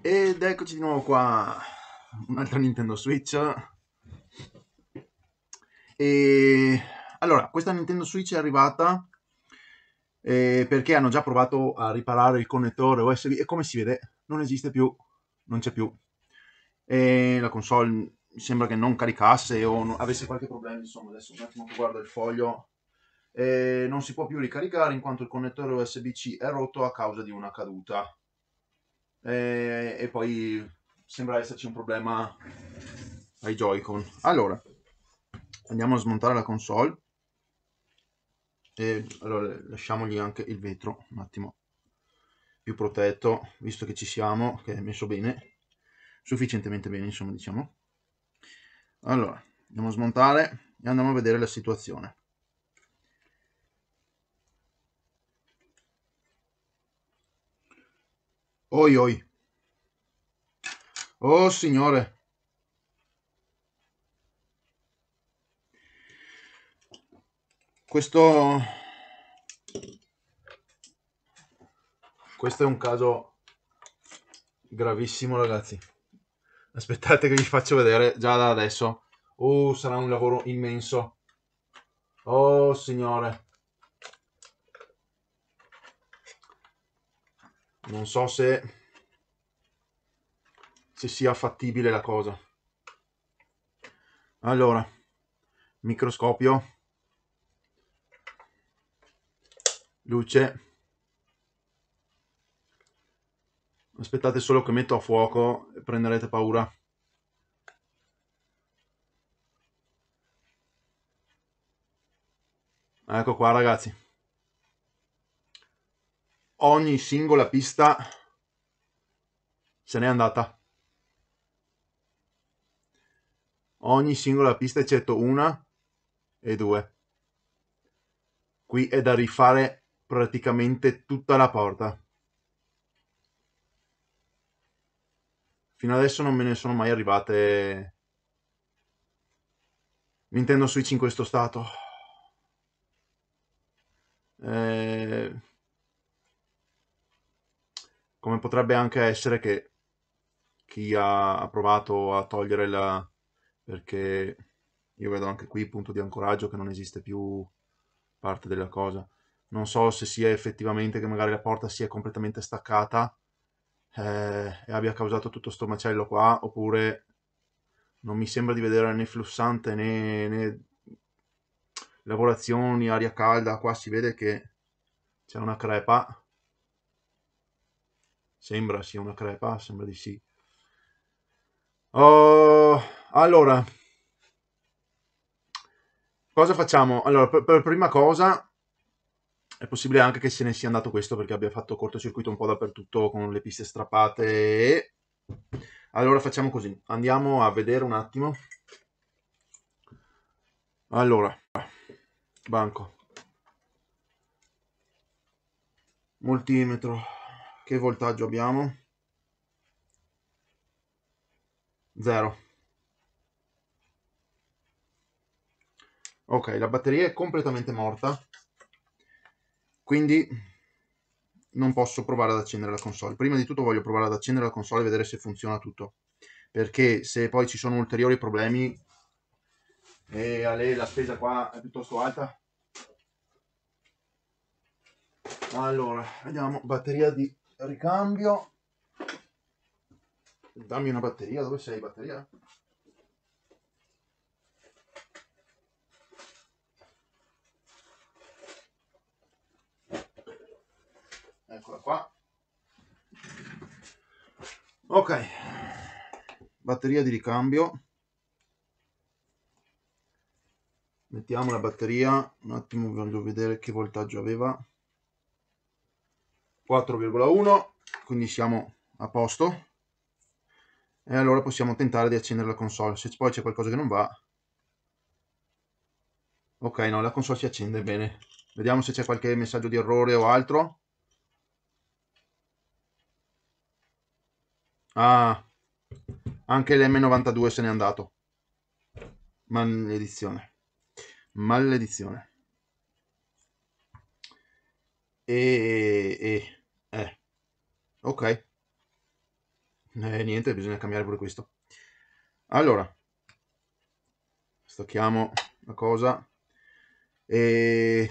Ed eccoci di nuovo qua, un'altra Nintendo Switch. E allora, questa Nintendo Switch è arrivata eh, perché hanno già provato a riparare il connettore USB e come si vede non esiste più, non c'è più. E la console sembra che non caricasse o non, avesse qualche problema, insomma, adesso un attimo che guardo il foglio. Eh, non si può più ricaricare in quanto il connettore USB-C è rotto a causa di una caduta eh, e poi sembra esserci un problema ai Joy-Con. Allora, andiamo a smontare la console. E allora lasciamogli anche il vetro un attimo più protetto, visto che ci siamo, che è messo bene, sufficientemente bene, insomma, diciamo. Allora, andiamo a smontare e andiamo a vedere la situazione. Oi oi. Oh signore. Questo questo è un caso gravissimo, ragazzi. Aspettate che vi faccio vedere già da adesso. Oh, sarà un lavoro immenso. Oh, signore. non so se, se sia fattibile la cosa allora microscopio luce aspettate solo che metto a fuoco e prenderete paura ecco qua ragazzi ogni singola pista se n'è andata. Ogni singola pista eccetto una e due. Qui è da rifare praticamente tutta la porta. Fino adesso non me ne sono mai arrivate Nintendo Switch in questo stato. Eh come potrebbe anche essere che chi ha, provato a togliere la... perché io vedo anche qui punto di ancoraggio che non esiste più parte della cosa. Non so se sia effettivamente che magari la porta sia completamente staccata eh, e abbia causato tutto sto macello qua, oppure non mi sembra di vedere né flussante né, né lavorazioni, aria calda, qua si vede che c'è una crepa Sembra sia una crepa, sembra di sì. Uh, allora, cosa facciamo? Allora, per, per, prima cosa, è possibile anche che se ne sia andato questo perché abbia fatto cortocircuito un po' dappertutto con le piste strappate. Allora facciamo così, andiamo a vedere un attimo. Allora, banco. Multimetro. Che voltaggio abbiamo? 0. Ok, la batteria è completamente morta, quindi non posso provare ad accendere la console. Prima di tutto voglio provare ad accendere la console e vedere se funziona tutto, perché se poi ci sono ulteriori problemi e a lei la spesa qua è piuttosto alta. Allora, vediamo, batteria di ricambio dammi una batteria dove sei batteria eccola qua ok batteria di ricambio mettiamo la batteria un attimo voglio vedere che voltaggio aveva 4,1 quindi siamo a posto e allora possiamo tentare di accendere la console se poi c'è qualcosa che non va ok no la console si accende bene vediamo se c'è qualche messaggio di errore o altro ah anche l'M92 se n'è andato maledizione maledizione e, e eh, ok. Eh, niente, bisogna cambiare pure questo. Allora, stacchiamo la cosa. E...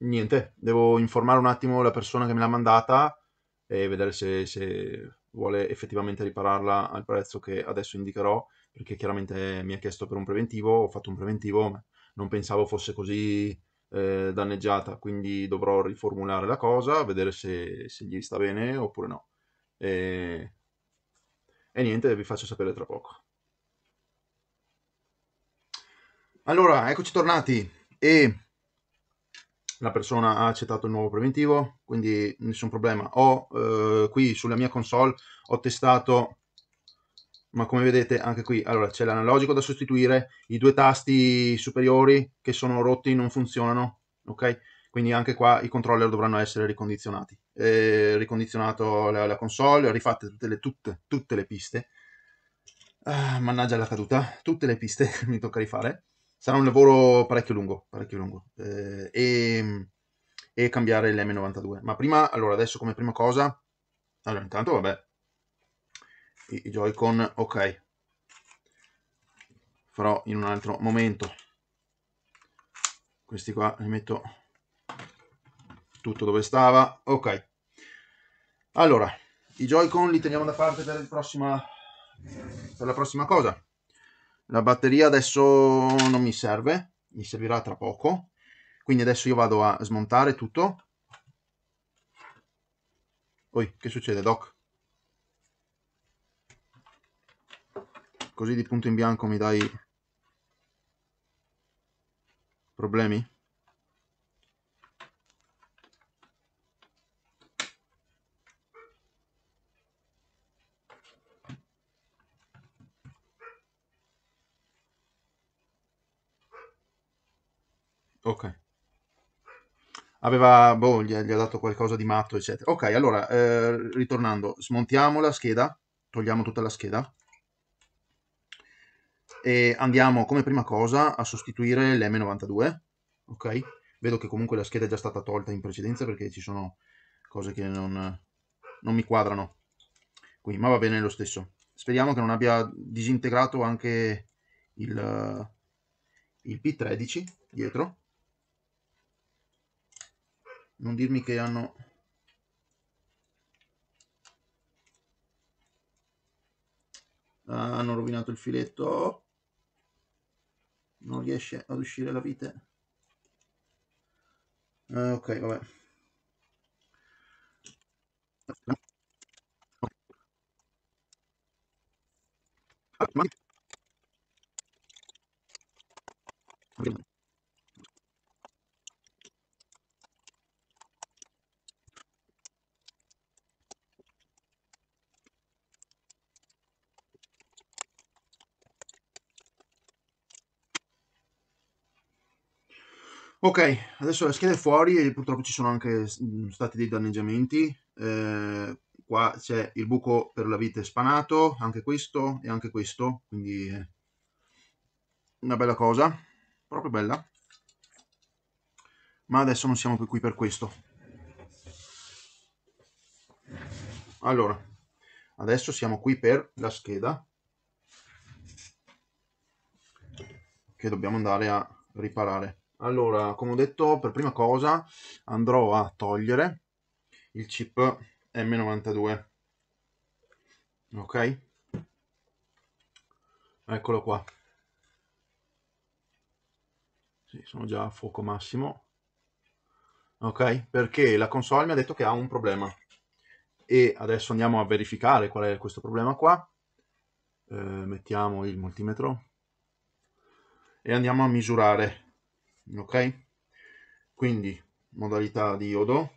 Niente, devo informare un attimo la persona che me l'ha mandata e vedere se, se vuole effettivamente ripararla al prezzo che adesso indicherò, perché chiaramente mi ha chiesto per un preventivo, ho fatto un preventivo, ma non pensavo fosse così eh, danneggiata, quindi dovrò riformulare la cosa, vedere se, se gli sta bene oppure no. E, e niente, vi faccio sapere tra poco. Allora, eccoci tornati e la persona ha accettato il nuovo preventivo, quindi nessun problema. Ho eh, qui sulla mia console ho testato ma come vedete anche qui allora, c'è l'analogico da sostituire, i due tasti superiori che sono rotti non funzionano, ok? Quindi anche qua i controller dovranno essere ricondizionati. Eh, ricondizionato la, la, console, rifatte tutte le, tutte, tutte le piste. Ah, mannaggia la caduta, tutte le piste mi tocca rifare. Sarà un lavoro parecchio lungo, parecchio lungo. Eh, e, e cambiare l'M92. Ma prima, allora adesso come prima cosa... Allora intanto vabbè, i Joy-Con, ok farò in un altro momento questi qua li metto tutto dove stava ok allora i Joy-Con li teniamo da parte per, prossima, per la prossima cosa la batteria adesso non mi serve mi servirà tra poco quindi adesso io vado a smontare tutto poi che succede doc Così di punto in bianco mi dai problemi? Ok. Aveva, boh, gli ha, gli ha, dato qualcosa di matto, eccetera. Ok, allora, eh, ritornando, smontiamo la scheda, togliamo tutta la scheda e andiamo come prima cosa a sostituire l'M92, ok? Vedo che comunque la scheda è già stata tolta in precedenza perché ci sono cose che non, non mi quadrano qui, ma va bene lo stesso. Speriamo che non abbia disintegrato anche il, il P13 dietro. Non dirmi che hanno ah, hanno rovinato il filetto non riesce ad uscire la vite uh, ok vabbè Thank ah, Ok, adesso la scheda è fuori e purtroppo ci sono anche stati dei danneggiamenti. Eh, qua c'è il buco per la vite spanato, anche questo e anche questo, quindi una bella cosa, proprio bella. Ma adesso non siamo più qui per questo. Allora, adesso siamo qui per la scheda che dobbiamo andare a riparare allora come ho detto per prima cosa andrò a togliere il chip M92 ok eccolo qua sì, sono già a fuoco massimo ok perché la console mi ha detto che ha un problema e adesso andiamo a verificare qual è questo problema qua eh, mettiamo il multimetro e andiamo a misurare ok quindi modalità diodo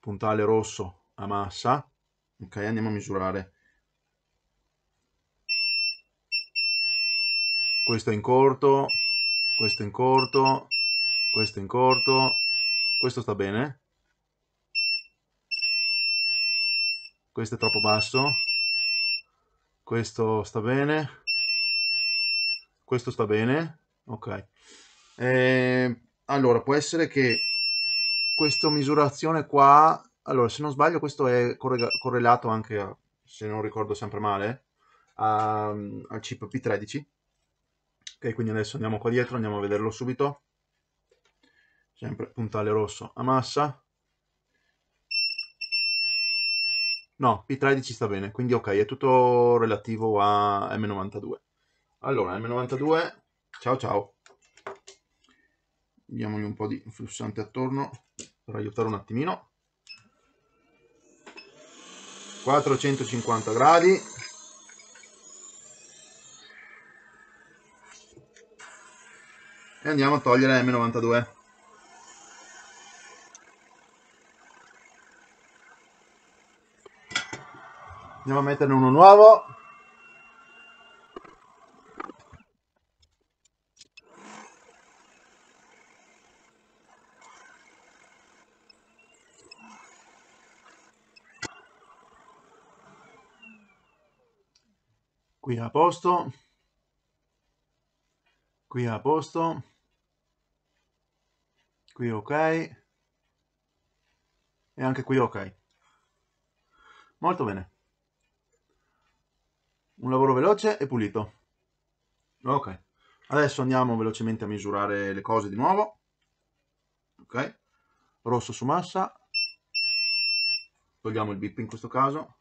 puntale rosso a massa ok andiamo a misurare questo è in corto questo è in corto questo è in corto questo sta bene questo è troppo basso questo sta bene questo sta bene? Ok. Eh, allora, può essere che questa misurazione qua... Allora, se non sbaglio, questo è correlato anche, a, se non ricordo sempre male, ehm, al chip P13. Ok, quindi adesso andiamo qua dietro, andiamo a vederlo subito. Sempre puntale rosso a massa. No, P13 sta bene, quindi ok, è tutto relativo a M92 allora m 92 ciao ciao diamogli un po' di flussante attorno per aiutare un attimino 450 gradi e andiamo a togliere M92 andiamo a metterne uno nuovo qui a posto qui a posto qui ok e anche qui ok molto bene un lavoro veloce e pulito ok adesso andiamo velocemente a misurare le cose di nuovo ok rosso su massa togliamo il bip in questo caso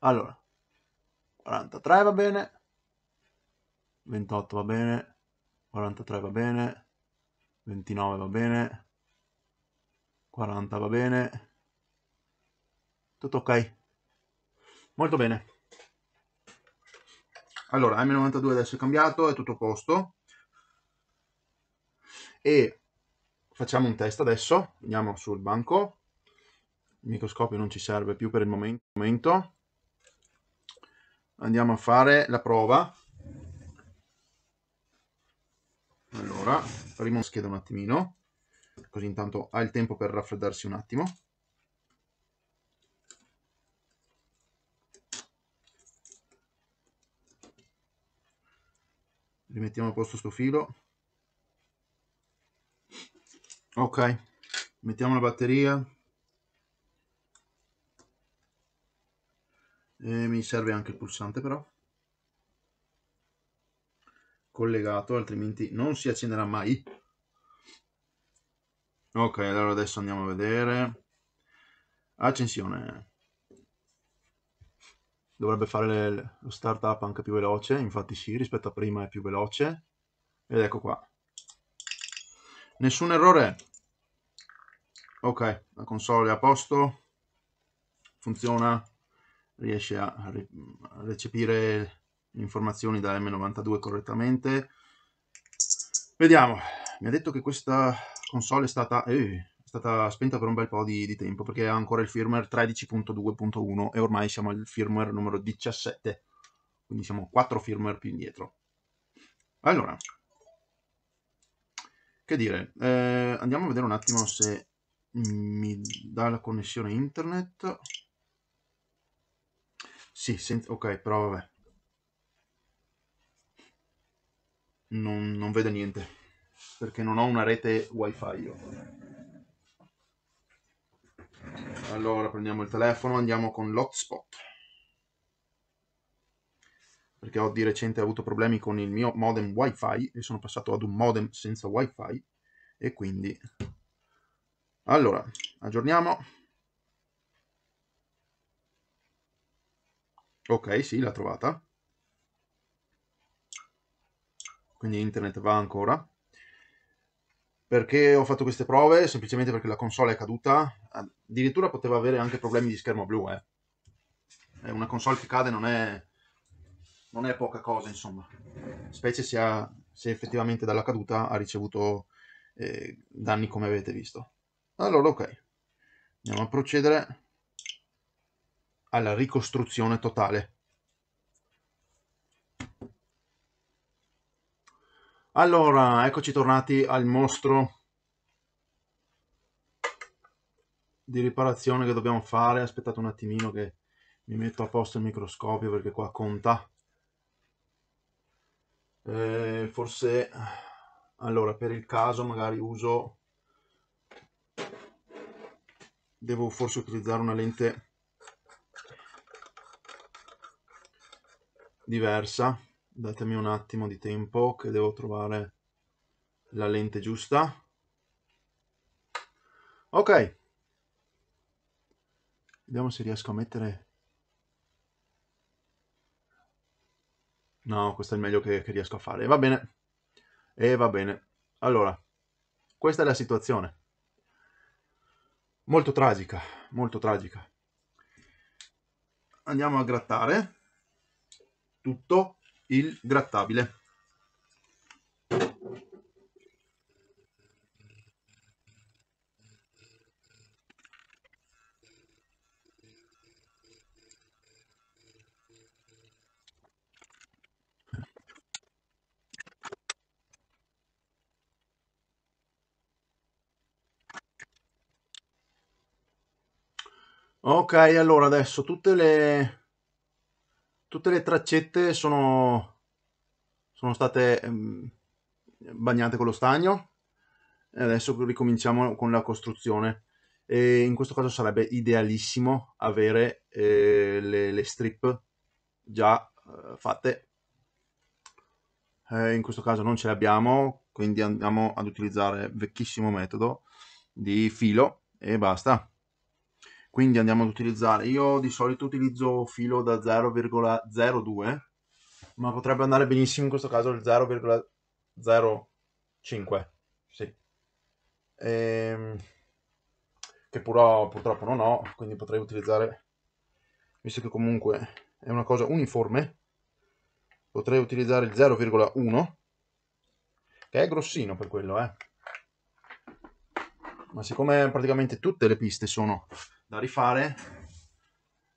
allora 43 va bene, 28 va bene, 43 va bene, 29 va bene, 40 va bene, tutto ok, molto bene. Allora, M92 adesso è cambiato, è tutto a posto. E facciamo un test adesso, andiamo sul banco, il microscopio non ci serve più per il momento andiamo a fare la prova allora primo scheda un attimino così intanto ha il tempo per raffreddarsi un attimo rimettiamo a posto sto filo ok mettiamo la batteria e mi serve anche il pulsante però collegato altrimenti non si accenderà mai ok allora adesso andiamo a vedere accensione dovrebbe fare le, lo startup anche più veloce infatti sì rispetto a prima è più veloce ed ecco qua nessun errore ok la console è a posto funziona riesce a, re recepire le informazioni da M92 correttamente. Vediamo, mi ha detto che questa console è stata, eh, è stata spenta per un bel po' di, di tempo perché ha ancora il firmware 13.2.1 e ormai siamo al firmware numero 17, quindi siamo 4 firmware più indietro. Allora, che dire, eh, andiamo a vedere un attimo se mi dà la connessione internet. Sì, senza... ok, però vabbè. Non, non vedo niente, perché non ho una rete wifi io. Allora, prendiamo il telefono, andiamo con l'hotspot. Perché ho di recente avuto problemi con il mio modem wifi e sono passato ad un modem senza wifi e quindi... Allora, aggiorniamo. Ok, sì, l'ha trovata. Quindi internet va ancora. Perché ho fatto queste prove? Semplicemente perché la console è caduta. Addirittura poteva avere anche problemi di schermo blu, eh. Una console che cade non è, non è poca cosa, insomma. Specie se, ha, se effettivamente dalla caduta ha ricevuto eh, danni come avete visto. Allora, ok. Andiamo a procedere alla ricostruzione totale. Allora, eccoci tornati al mostro di riparazione che dobbiamo fare. Aspettate un attimino che mi metto a posto il microscopio perché qua conta. Eh, forse, allora, per il caso magari uso... Devo forse utilizzare una lente diversa. Datemi un attimo di tempo che devo trovare la lente giusta. Ok. Vediamo se riesco a mettere... No, questo è il meglio che, che riesco a fare. Va bene. E va bene. Allora, questa è la situazione. Molto tragica, molto tragica. Andiamo a grattare tutto il grattabile. Ok, allora adesso tutte le tutte le traccette sono, sono state ehm, bagnate con lo stagno e adesso ricominciamo con la costruzione. E in questo caso sarebbe idealissimo avere eh, le, le, strip già eh, fatte. Eh, in questo caso non ce le abbiamo, quindi andiamo ad utilizzare vecchissimo metodo di filo e basta quindi andiamo ad utilizzare io di solito utilizzo filo da 0,02 ma potrebbe andare benissimo in questo caso il 0,05 sì. e... Ehm, che però purtroppo non ho quindi potrei utilizzare visto che comunque è una cosa uniforme potrei utilizzare il 0,1 che è grossino per quello eh ma siccome praticamente tutte le piste sono da rifare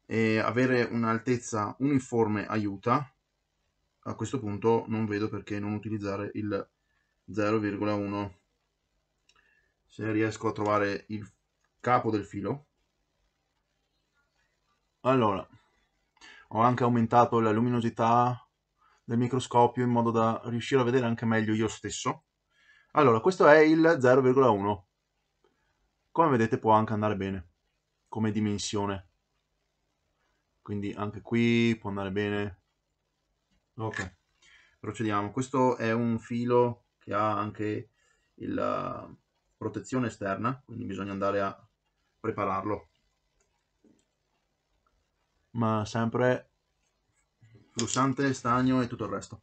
e avere un'altezza uniforme aiuta a questo punto non vedo perché non utilizzare il 0,1 se riesco a trovare il capo del filo allora ho anche aumentato la luminosità del microscopio in modo da riuscire a vedere anche meglio io stesso allora questo è il 0,1 come vedete può anche andare bene come dimensione. Quindi anche qui può andare bene. Ok, procediamo. Questo è un filo che ha anche la uh, protezione esterna, quindi bisogna andare a prepararlo. Ma sempre flussante, stagno e tutto il resto.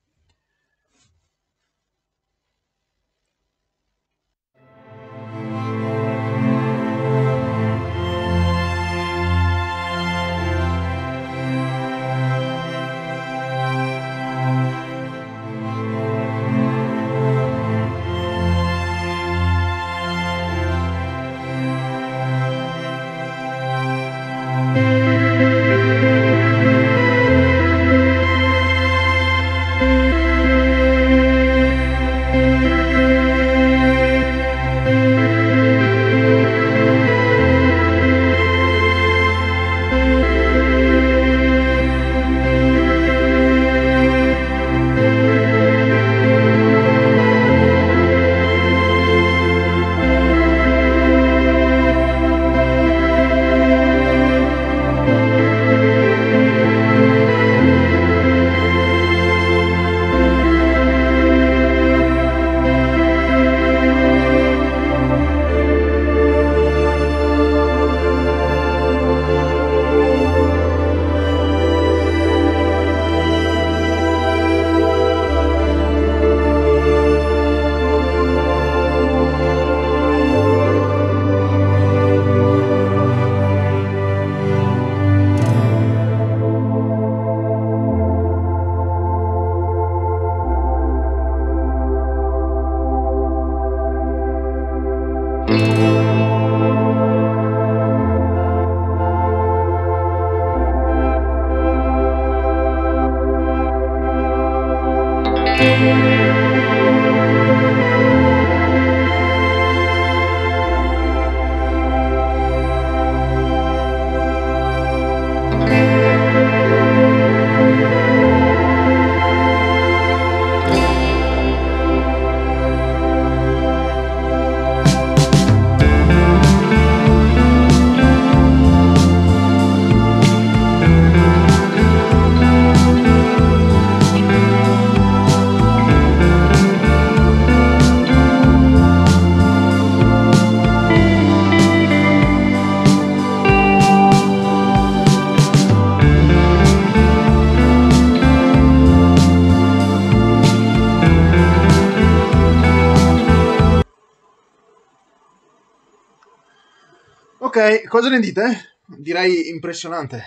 cosa ne dite? Direi impressionante.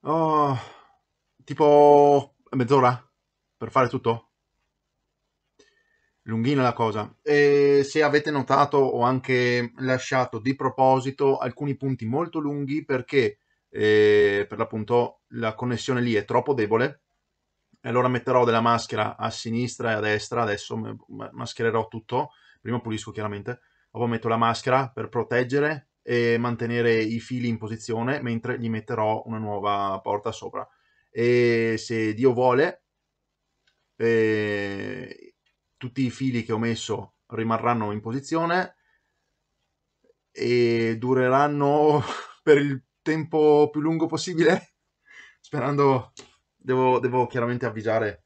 Oh, tipo mezz'ora per fare tutto? lunghina la cosa. E se avete notato, ho anche lasciato di proposito alcuni punti molto lunghi perché eh, per l'appunto la connessione lì è troppo debole. E allora metterò della maschera a sinistra e a destra. Adesso maschererò tutto. Prima pulisco chiaramente poi metto la maschera per proteggere e mantenere i fili in posizione mentre gli metterò una nuova porta sopra e se Dio vuole eh, tutti i fili che ho messo rimarranno in posizione e dureranno per il tempo più lungo possibile sperando devo, devo chiaramente avvisare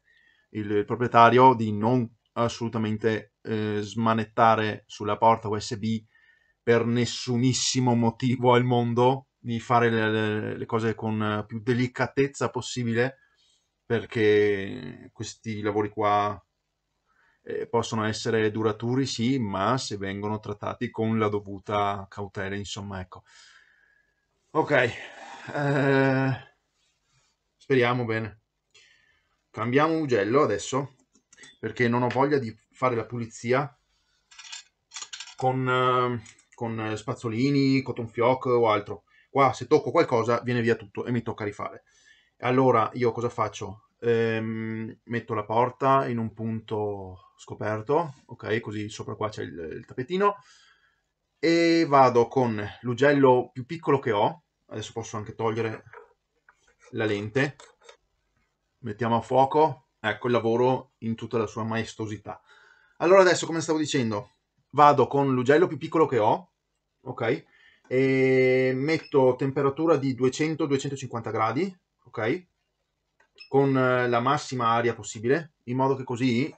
il proprietario di non assolutamente eh, smanettare sulla porta USB per nessunissimo motivo al mondo, di fare le, le cose con più delicatezza possibile, perché questi lavori qua eh, possono essere duraturi, sì, ma se vengono trattati con la dovuta cautela, insomma, ecco. Ok, eh, speriamo bene. Cambiamo ugello adesso perché non ho voglia di fare la pulizia con, eh, con eh, spazzolini, cotton fioc o altro. Qua se tocco qualcosa viene via tutto e mi tocca rifare. Allora io cosa faccio? Ehm, metto la porta in un punto scoperto, ok? Così sopra qua c'è il, il tappetino e vado con l'ugello più piccolo che ho. Adesso posso anche togliere la lente. Mettiamo a fuoco ecco il lavoro in tutta la sua maestosità. Allora adesso, come stavo dicendo, vado con l'ugello più piccolo che ho, ok? E metto temperatura di 200-250 gradi, ok? Con eh, la massima aria possibile, in modo che così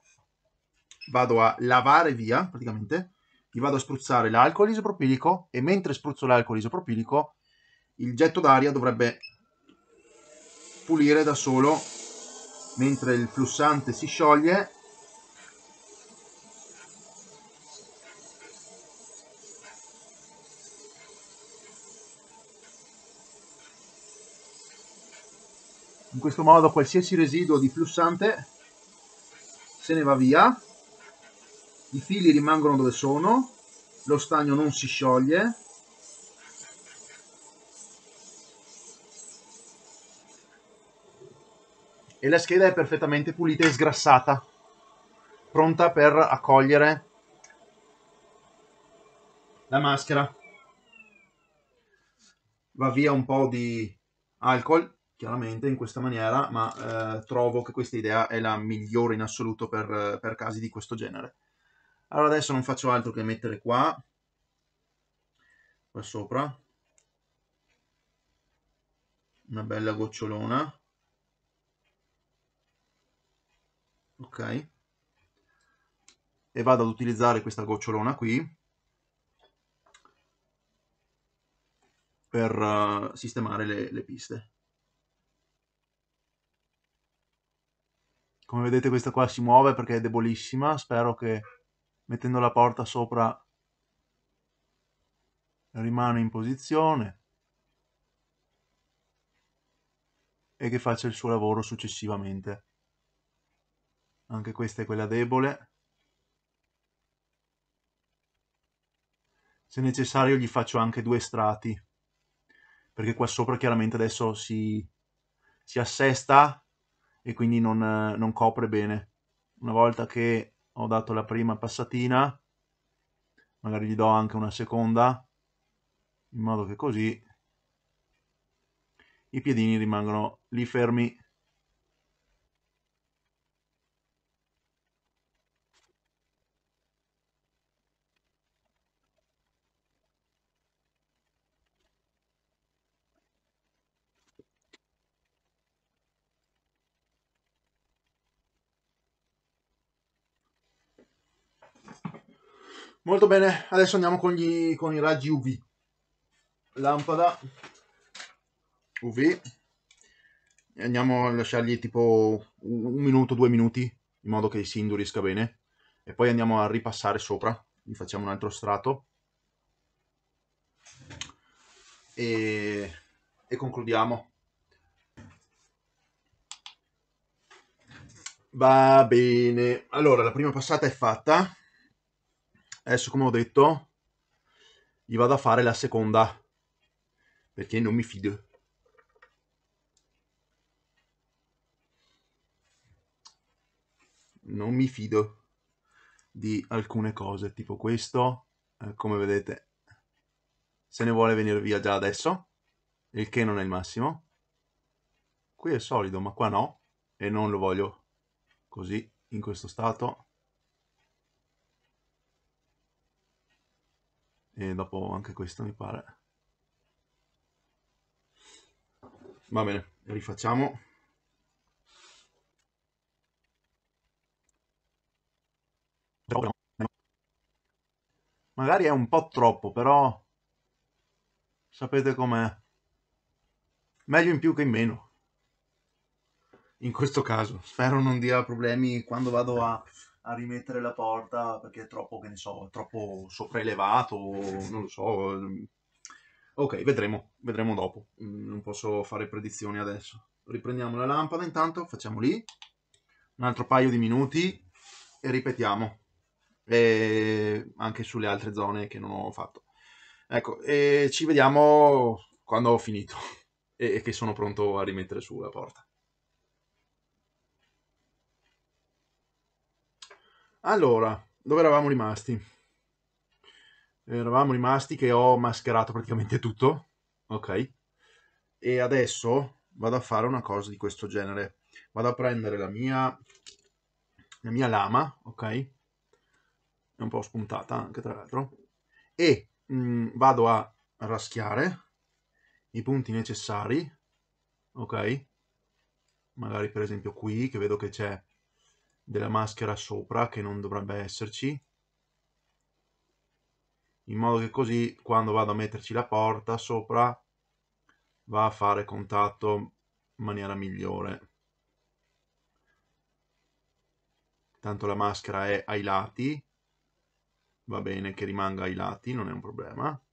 vado a lavare via, praticamente, gli vado a spruzzare l'alcol isopropilico e mentre spruzzo l'alcol isopropilico il getto d'aria dovrebbe pulire da solo mentre il flussante si scioglie in questo modo qualsiasi residuo di flussante se ne va via i fili rimangono dove sono lo stagno non si scioglie e la scheda è perfettamente pulita e sgrassata, pronta per accogliere la maschera. Va via un po' di alcol, chiaramente, in questa maniera, ma eh, trovo che questa idea è la migliore in assoluto per, per casi di questo genere. Allora adesso non faccio altro che mettere qua, qua sopra, una bella gocciolona ok e vado ad utilizzare questa gocciolona qui per uh, sistemare le, le piste come vedete questa qua si muove perché è debolissima spero che mettendo la porta sopra rimane in posizione e che faccia il suo lavoro successivamente anche questa è quella debole se necessario gli faccio anche due strati perché qua sopra chiaramente adesso si, si assesta e quindi non, non copre bene una volta che ho dato la prima passatina magari gli do anche una seconda in modo che così i piedini rimangono lì fermi Molto bene, adesso andiamo con, gli, con i raggi UV. Lampada UV. E andiamo a lasciargli tipo un minuto, due minuti, in modo che si indurisca bene. E poi andiamo a ripassare sopra. Gli facciamo un altro strato. E, e concludiamo. Va bene. Allora, la prima passata è fatta. Adesso, come ho detto, gli vado a fare la seconda, perché non mi fido. Non mi fido di alcune cose, tipo questo, eh, come vedete, se ne vuole venire via già adesso, il che non è il massimo. Qui è solido, ma qua no, e non lo voglio così, in questo stato. e dopo anche questo mi pare va bene rifacciamo magari è un po' troppo però sapete com'è meglio in più che in meno in questo caso spero non dia problemi quando vado a a rimettere la porta perché è troppo, che ne so, troppo sopraelevato, non lo so. Ehm. Ok, vedremo, vedremo dopo. Mm, non posso fare predizioni adesso. Riprendiamo la lampada intanto, facciamo lì. Un altro paio di minuti e ripetiamo. E anche sulle altre zone che non ho fatto. Ecco, e ci vediamo quando ho finito e che sono pronto a rimettere su la porta. Allora, dove eravamo rimasti? Eravamo rimasti che ho mascherato praticamente tutto, ok? E adesso vado a fare una cosa di questo genere. Vado a prendere la mia, la mia lama, ok? È un po' spuntata anche tra l'altro. E mh, mm, vado a raschiare i punti necessari, ok? Magari per esempio qui, che vedo che c'è della maschera sopra che non dovrebbe esserci in modo che così quando vado a metterci la porta sopra va a fare contatto in maniera migliore tanto la maschera è ai lati va bene che rimanga ai lati non è un problema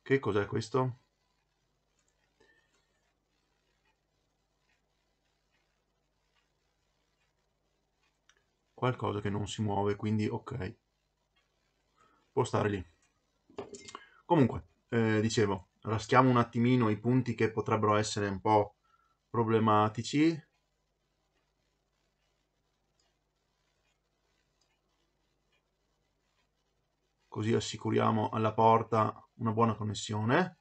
che cos'è questo? qualcosa che non si muove, quindi ok, può stare lì. Comunque, eh, dicevo, raschiamo un attimino i punti che potrebbero essere un po' problematici. Così assicuriamo alla porta una buona connessione.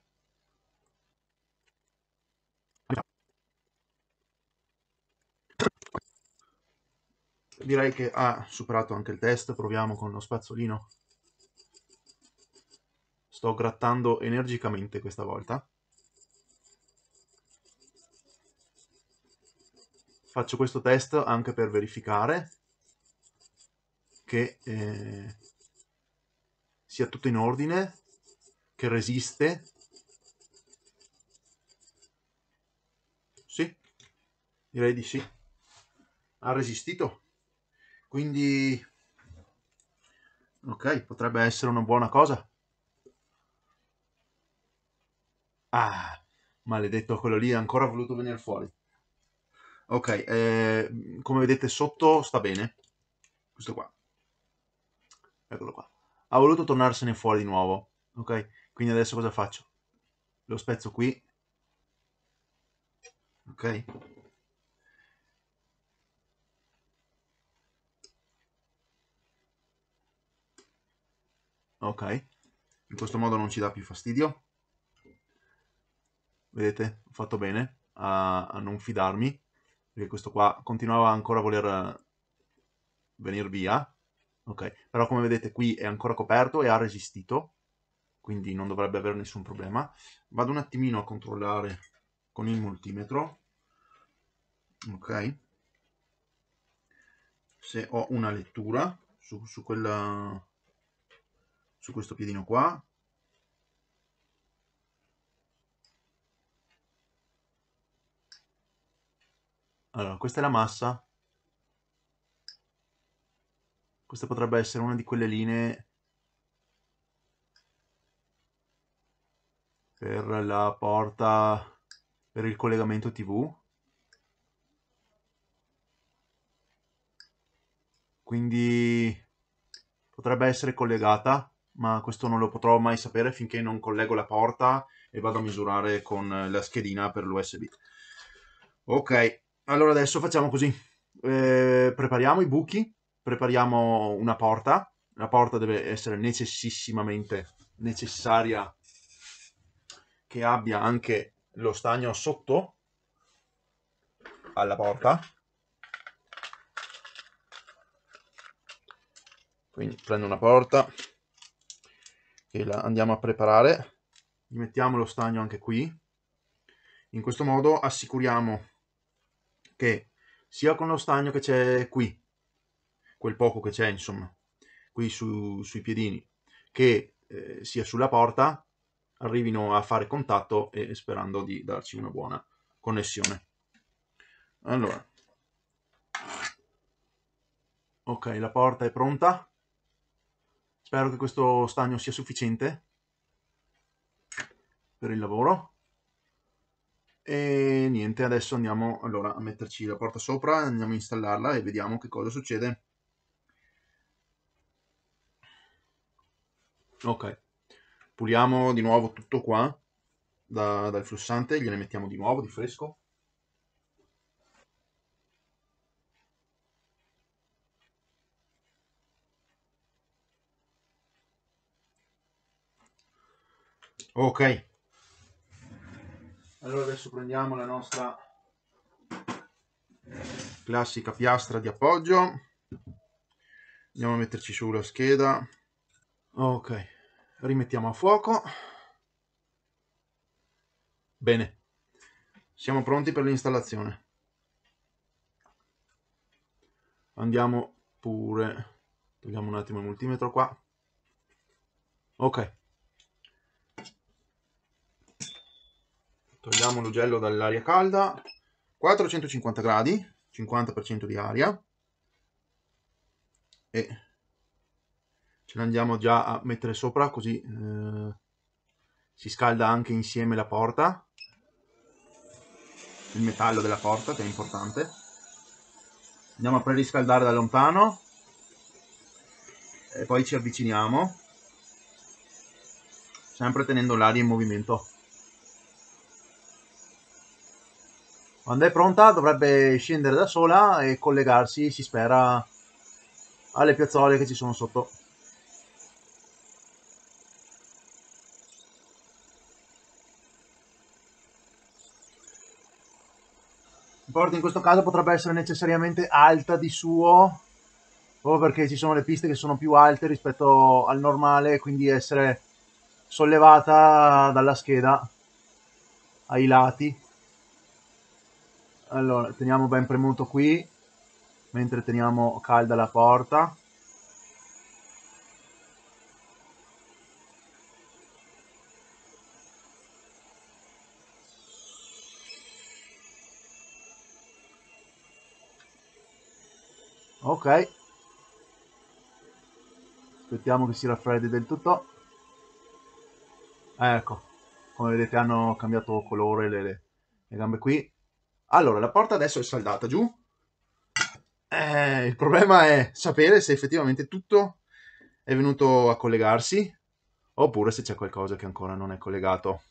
direi che ha superato anche il test, proviamo con lo spazzolino. Sto grattando energicamente questa volta. Faccio questo test anche per verificare che eh, sia tutto in ordine, che resiste. Sì, direi di sì. Ha resistito quindi ok potrebbe essere una buona cosa ah maledetto quello lì ha ancora voluto venire fuori ok eh, come vedete sotto sta bene questo qua eccolo qua ha voluto tornarsene fuori di nuovo ok quindi adesso cosa faccio lo spezzo qui ok ok in questo modo non ci dà più fastidio vedete ho fatto bene a, a non fidarmi perché questo qua continuava ancora a voler eh, venire via ok però come vedete qui è ancora coperto e ha resistito quindi non dovrebbe avere nessun problema vado un attimino a controllare con il multimetro ok se ho una lettura su, su quella su questo piedino qua allora questa è la massa questa potrebbe essere una di quelle linee per la porta per il collegamento tv quindi potrebbe essere collegata ma questo non lo potrò mai sapere finché non collego la porta e vado a misurare con eh, la schedina per l'USB. Ok, allora adesso facciamo così. Eh, prepariamo i buchi, prepariamo una porta. La porta deve essere necessissimamente necessaria che abbia anche lo stagno sotto alla porta. Quindi prendo una porta, che la andiamo a preparare. Gli mettiamo lo stagno anche qui. In questo modo assicuriamo che sia con lo stagno che c'è qui, quel poco che c'è insomma, qui su, sui piedini, che eh, sia sulla porta, arrivino a fare contatto e sperando di darci una buona connessione. Allora, ok, la porta è pronta. Spero che questo stagno sia sufficiente per il lavoro. E niente, adesso andiamo allora a metterci la porta sopra, andiamo a installarla e vediamo che cosa succede. Ok, puliamo di nuovo tutto qua da, dal flussante, gliene mettiamo di nuovo di fresco. ok allora adesso prendiamo la nostra classica piastra di appoggio andiamo a metterci su la scheda ok rimettiamo a fuoco bene siamo pronti per l'installazione andiamo pure togliamo un attimo il multimetro qua ok Togliamo l'ugello dall'aria calda, 450 gradi, 50% di aria e ce l'andiamo già a mettere sopra così eh, si scalda anche insieme la porta, il metallo della porta che è importante. Andiamo a preriscaldare da lontano e poi ci avviciniamo sempre tenendo l'aria in movimento Quando è pronta dovrebbe scendere da sola e collegarsi, si spera, alle piazzole che ci sono sotto. porta in questo caso potrebbe essere necessariamente alta di suo proprio perché ci sono le piste che sono più alte rispetto al normale quindi essere sollevata dalla scheda ai lati allora, teniamo ben premuto qui, mentre teniamo calda la porta. Ok. Aspettiamo che si raffreddi del tutto. Ecco, come vedete hanno cambiato colore le, le gambe qui allora, la porta adesso è saldata giù. Eh, il problema è sapere se effettivamente tutto è venuto a collegarsi oppure se c'è qualcosa che ancora non è collegato.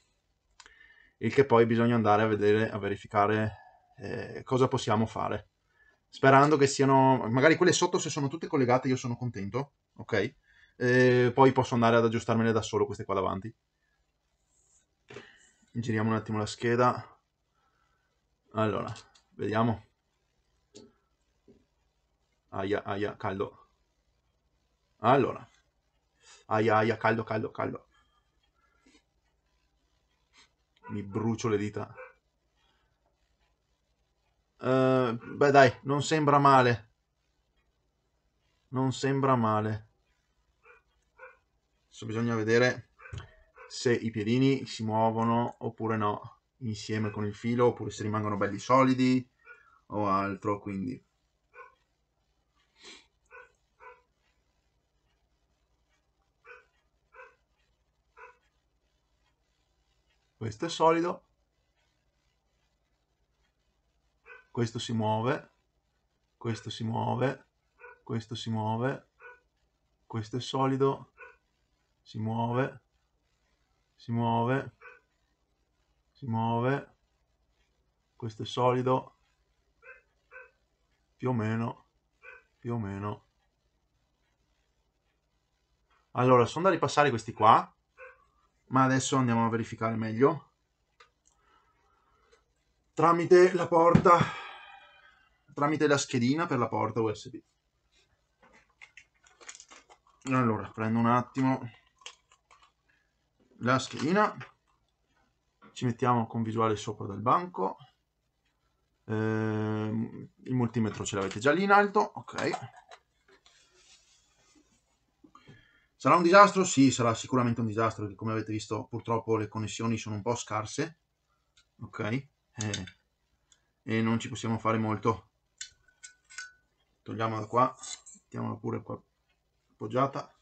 Il che poi bisogna andare a vedere, a verificare eh, cosa possiamo fare. Sperando che siano, magari quelle sotto se sono tutte collegate io sono contento, ok? Eh, poi posso andare ad aggiustarmele da solo queste qua davanti. Giriamo un attimo la scheda. Allora, vediamo. Aia, aia, caldo. Allora. Aia, aia, caldo, caldo, caldo. Mi brucio le dita. Uh, beh dai, non sembra male. Non sembra male. Adesso bisogna vedere se i piedini si muovono oppure no insieme con il filo oppure se rimangono belli solidi o altro quindi questo è solido questo si muove questo si muove questo si muove questo è solido si muove si muove si muove questo è solido più o meno più o meno allora sono da ripassare questi qua ma adesso andiamo a verificare meglio tramite la porta tramite la schedina per la porta usb allora prendo un attimo la schedina ci mettiamo con visuale sopra dal banco eh, il multimetro ce l'avete già lì in alto ok Sarà un disastro? Sì, sarà sicuramente un disastro, perché come avete visto purtroppo le connessioni sono un po' scarse, ok? E, eh, e non ci possiamo fare molto. Togliamola qua, mettiamola pure qua appoggiata.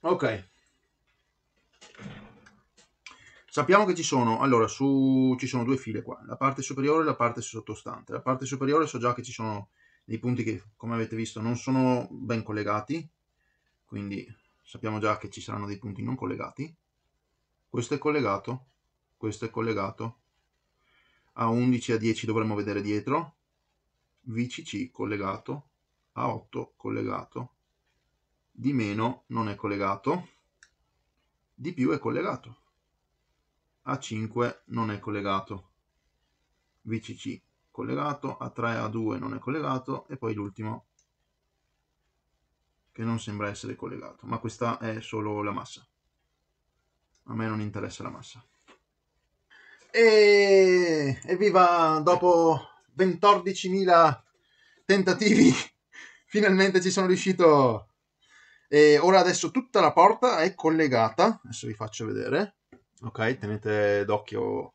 Ok, Sappiamo che ci sono, allora, su, ci sono due file qua, la parte superiore e la parte sottostante. La parte superiore so già che ci sono dei punti che, come avete visto, non sono ben collegati, quindi sappiamo già che ci saranno dei punti non collegati. Questo è collegato, questo è collegato. A11 e A10 dovremmo vedere dietro, VCC collegato, A8 collegato, di meno non è collegato, di più è collegato. A5 non è collegato, VCC collegato, A3, A2 non è collegato e poi l'ultimo che non sembra essere collegato, ma questa è solo la massa. A me non interessa la massa. E evviva, dopo 14.000 tentativi finalmente ci sono riuscito. E ora adesso tutta la porta è collegata, adesso vi faccio vedere ok tenete d'occhio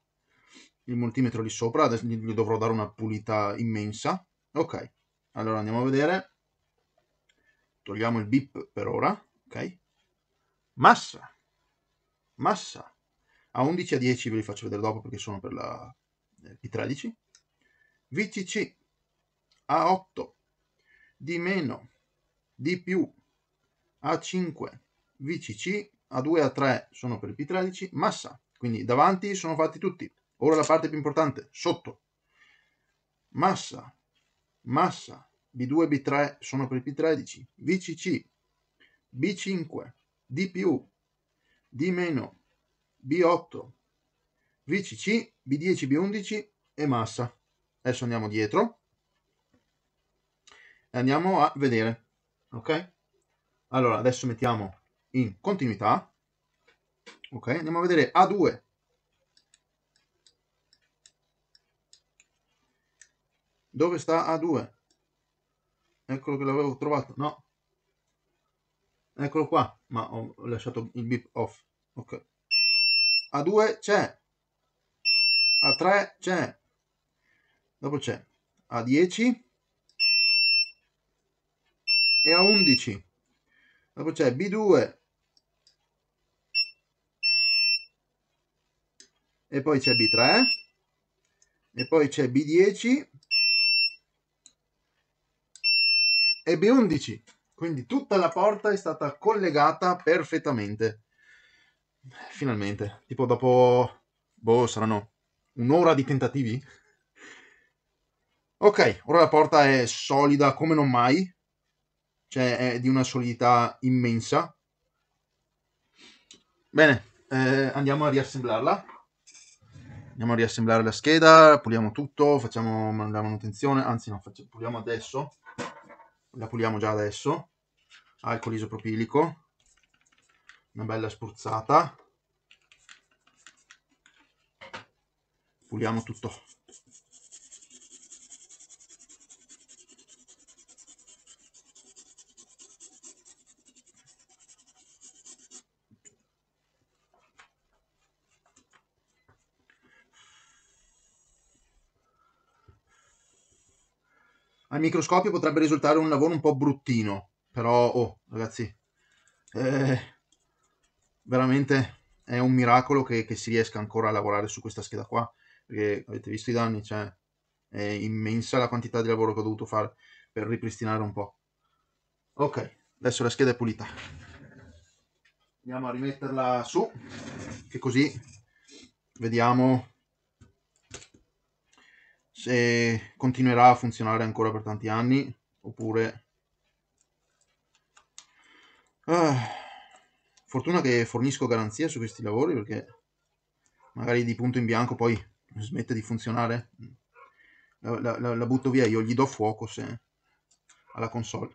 il multimetro lì sopra adesso gli dovrò dare una pulita immensa ok allora andiamo a vedere togliamo il bip per ora ok massa massa a 11 a 10 ve li faccio vedere dopo perché sono per la P13 eh, VCC a 8 di meno di più a 5 VCC a 2 e a 3 sono per il P13, massa, quindi davanti sono fatti tutti. Ora la parte più importante, sotto. Massa, massa, B2 e B3 sono per il P13, VCC, B5, D più, D meno, B8, VCC, B10, B11 e massa. Adesso andiamo dietro e andiamo a vedere, ok? Allora, adesso mettiamo in continuità. Ok, andiamo a vedere A2. Dove sta A2? Eccolo che l'avevo trovato, no. Eccolo qua, ma ho lasciato il beep off. Ok. A2 c'è. A3 c'è. Dopo c'è A10 e A11. Dopo c'è B2, e poi c'è B3 e poi c'è B10 e B11 quindi tutta la porta è stata collegata perfettamente finalmente tipo dopo boh saranno un'ora di tentativi ok ora la porta è solida come non mai cioè è di una solidità immensa bene eh, andiamo a riassemblarla andiamo a riassemblare la scheda, puliamo tutto, facciamo la manutenzione, anzi no, facciamo, puliamo adesso, la puliamo già adesso, alcol isopropilico, una bella spruzzata, puliamo tutto. al microscopio potrebbe risultare un lavoro un po' bruttino, però, oh, ragazzi, eh, veramente è un miracolo che, che, si riesca ancora a lavorare su questa scheda qua, perché avete visto i danni, cioè, è immensa la quantità di lavoro che ho dovuto fare per ripristinare un po'. Ok, adesso la scheda è pulita. Andiamo a rimetterla su, che così vediamo se continuerà a funzionare ancora per tanti anni oppure ah, fortuna che fornisco garanzia su questi lavori perché magari di punto in bianco poi smette di funzionare la, la, la butto via io gli do fuoco se alla console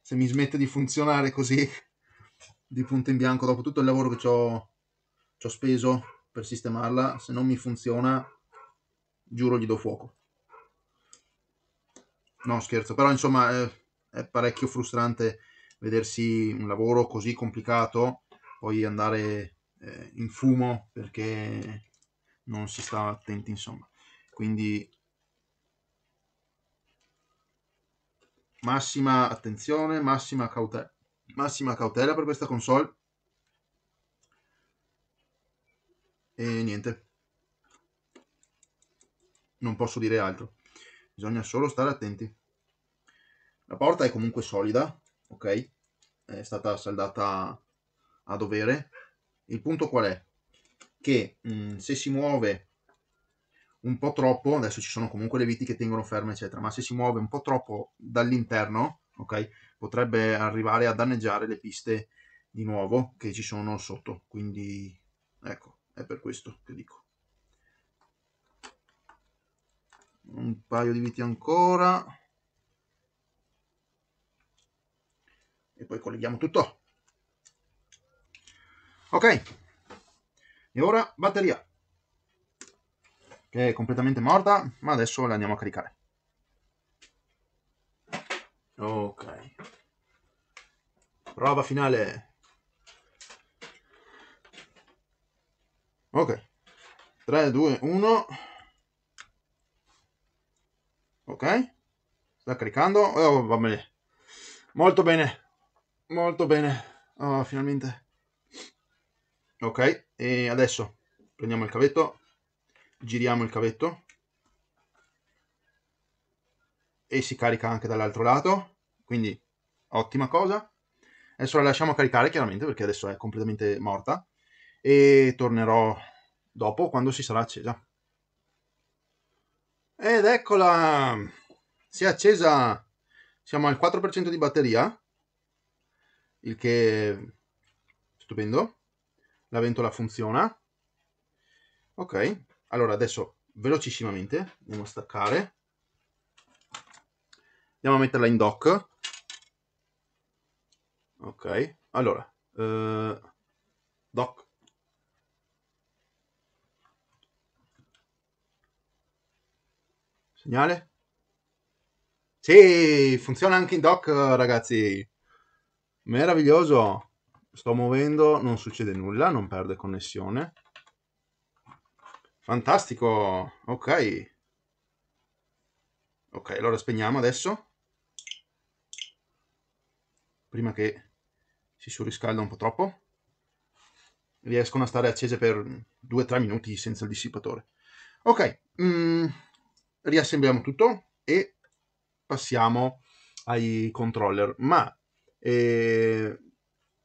se mi smette di funzionare così di punto in bianco dopo tutto il lavoro che ci ho speso per sistemarla se non mi funziona giuro gli do fuoco. No, scherzo, però insomma è, eh, è parecchio frustrante vedersi un lavoro così complicato, poi andare eh, in fumo perché non si sta attenti, insomma. Quindi massima attenzione, massima cautela, massima cautela per questa console. E niente non posso dire altro. Bisogna solo stare attenti. La porta è comunque solida, ok? È stata saldata a dovere. Il punto qual è? Che mh, mm, se si muove un po' troppo, adesso ci sono comunque le viti che tengono ferme, eccetera, ma se si muove un po' troppo dall'interno, ok? Potrebbe arrivare a danneggiare le piste di nuovo che ci sono sotto. Quindi ecco, è per questo che dico. un paio di viti ancora e poi colleghiamo tutto ok e ora batteria che è completamente morta ma adesso la andiamo a caricare ok prova finale ok 3 2 1 ok? Sta caricando, oh, va bene, molto bene, molto bene, oh, finalmente, ok, e adesso prendiamo il cavetto, giriamo il cavetto, e si carica anche dall'altro lato, quindi ottima cosa, adesso la lasciamo caricare chiaramente perché adesso è completamente morta, e tornerò dopo quando si sarà accesa. Ed eccola! Si è accesa! Siamo al 4% di batteria, il che stupendo. La ventola funziona. Ok, allora adesso velocissimamente andiamo a staccare. Andiamo a metterla in dock. Ok, allora, eh, dock Segnale? Sì, funziona anche in dock, ragazzi. Meraviglioso. Sto muovendo, non succede nulla, non perde connessione. Fantastico. Ok. Ok, allora spegniamo adesso. Prima che si surriscalda un po' troppo. Riescono a stare accese per 2-3 minuti senza il dissipatore. Ok. Mm riassembliamo tutto e passiamo ai controller. Ma eh,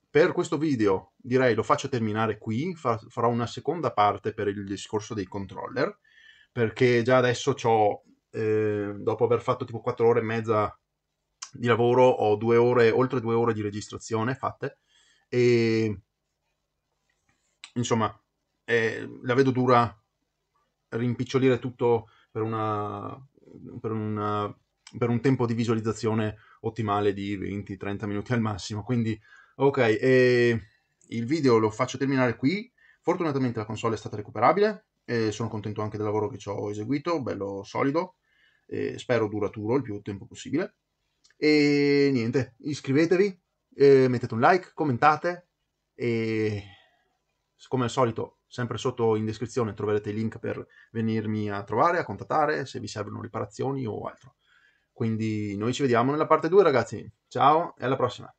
per questo video direi lo faccio terminare qui, farò una seconda parte per il discorso dei controller, perché già adesso ho, eh, dopo aver fatto tipo 4 ore e mezza di lavoro, ho due ore, oltre 2 ore di registrazione fatte e insomma eh, la vedo dura rimpicciolire tutto per, una, per, una, per un tempo di visualizzazione ottimale di 20-30 minuti al massimo. Quindi, ok, il video lo faccio terminare qui. Fortunatamente la console è stata recuperabile e sono contento anche del lavoro che ci ho eseguito, bello solido, spero duraturo il più tempo possibile. E niente, iscrivetevi, eh, mettete un like, commentate e come al solito Sempre sotto in descrizione troverete i link per venirmi a trovare, a contattare se vi servono riparazioni o altro. Quindi noi ci vediamo nella parte 2 ragazzi. Ciao e alla prossima.